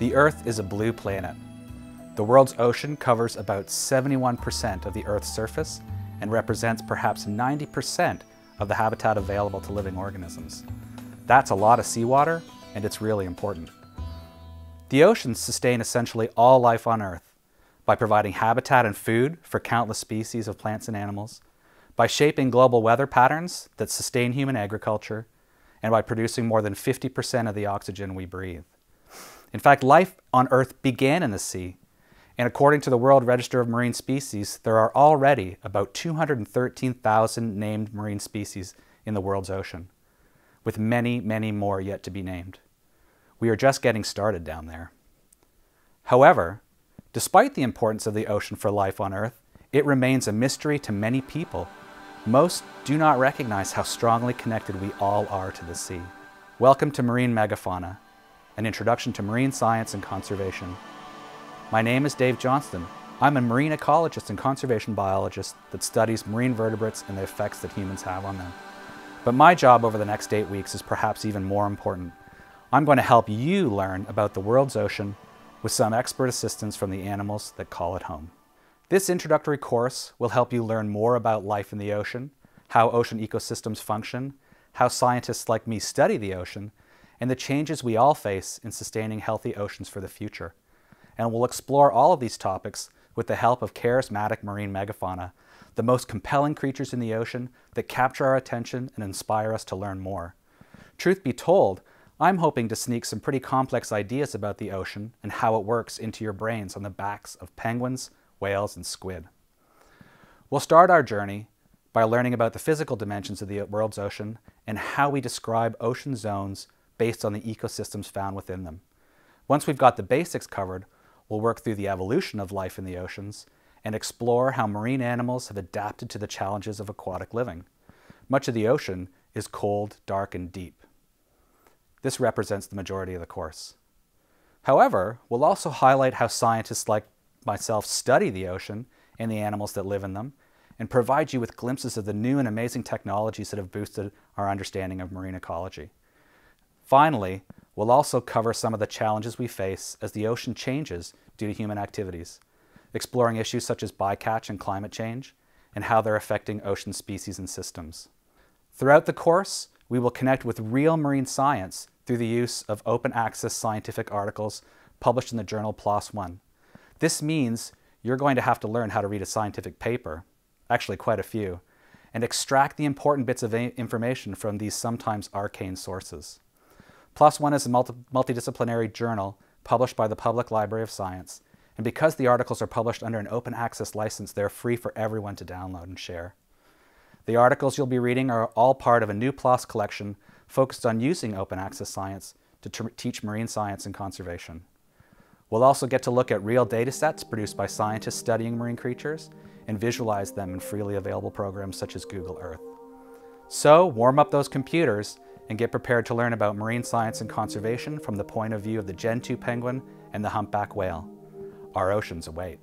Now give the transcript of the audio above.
The Earth is a blue planet. The world's ocean covers about 71% of the Earth's surface and represents perhaps 90% of the habitat available to living organisms. That's a lot of seawater, and it's really important. The oceans sustain essentially all life on Earth by providing habitat and food for countless species of plants and animals, by shaping global weather patterns that sustain human agriculture, and by producing more than 50% of the oxygen we breathe. In fact, life on Earth began in the sea, and according to the World Register of Marine Species, there are already about 213,000 named marine species in the world's ocean, with many, many more yet to be named. We are just getting started down there. However, despite the importance of the ocean for life on Earth, it remains a mystery to many people. Most do not recognize how strongly connected we all are to the sea. Welcome to Marine Megafauna, an introduction to marine science and conservation. My name is Dave Johnston. I'm a marine ecologist and conservation biologist that studies marine vertebrates and the effects that humans have on them. But my job over the next eight weeks is perhaps even more important. I'm going to help you learn about the world's ocean with some expert assistance from the animals that call it home. This introductory course will help you learn more about life in the ocean, how ocean ecosystems function, how scientists like me study the ocean, and the changes we all face in sustaining healthy oceans for the future. And we'll explore all of these topics with the help of charismatic marine megafauna, the most compelling creatures in the ocean that capture our attention and inspire us to learn more. Truth be told, I'm hoping to sneak some pretty complex ideas about the ocean and how it works into your brains on the backs of penguins, whales, and squid. We'll start our journey by learning about the physical dimensions of the world's ocean and how we describe ocean zones based on the ecosystems found within them. Once we've got the basics covered, we'll work through the evolution of life in the oceans and explore how marine animals have adapted to the challenges of aquatic living. Much of the ocean is cold, dark, and deep. This represents the majority of the course. However, we'll also highlight how scientists like myself study the ocean and the animals that live in them and provide you with glimpses of the new and amazing technologies that have boosted our understanding of marine ecology. Finally, we'll also cover some of the challenges we face as the ocean changes due to human activities, exploring issues such as bycatch and climate change, and how they're affecting ocean species and systems. Throughout the course, we will connect with real marine science through the use of open access scientific articles published in the journal PLOS ONE. This means you're going to have to learn how to read a scientific paper, actually quite a few, and extract the important bits of information from these sometimes arcane sources. PLOS One is a multi multidisciplinary journal published by the Public Library of Science, and because the articles are published under an open access license, they're free for everyone to download and share. The articles you'll be reading are all part of a new PLOS collection focused on using open access science to teach marine science and conservation. We'll also get to look at real data sets produced by scientists studying marine creatures and visualize them in freely available programs such as Google Earth. So warm up those computers and get prepared to learn about marine science and conservation from the point of view of the Gentoo penguin and the humpback whale. Our oceans await.